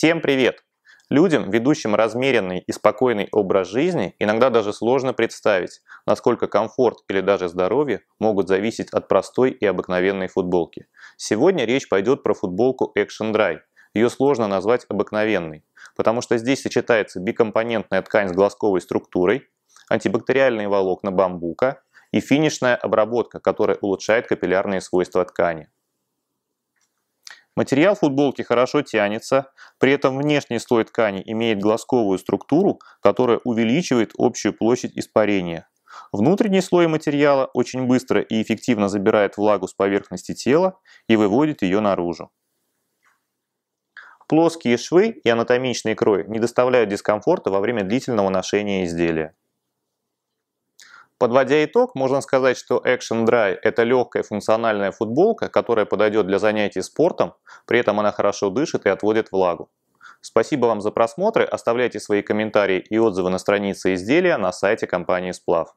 Всем привет! Людям, ведущим размеренный и спокойный образ жизни, иногда даже сложно представить, насколько комфорт или даже здоровье могут зависеть от простой и обыкновенной футболки. Сегодня речь пойдет про футболку Action Dry. Ее сложно назвать обыкновенной, потому что здесь сочетается бикомпонентная ткань с глазковой структурой, антибактериальные волокна бамбука и финишная обработка, которая улучшает капиллярные свойства ткани. Материал футболки хорошо тянется, при этом внешний слой ткани имеет глазковую структуру, которая увеличивает общую площадь испарения. Внутренний слой материала очень быстро и эффективно забирает влагу с поверхности тела и выводит ее наружу. Плоские швы и анатомичный крой не доставляют дискомфорта во время длительного ношения изделия. Подводя итог, можно сказать, что Action Dry – это легкая функциональная футболка, которая подойдет для занятий спортом, при этом она хорошо дышит и отводит влагу. Спасибо вам за просмотры, оставляйте свои комментарии и отзывы на странице изделия на сайте компании Сплав.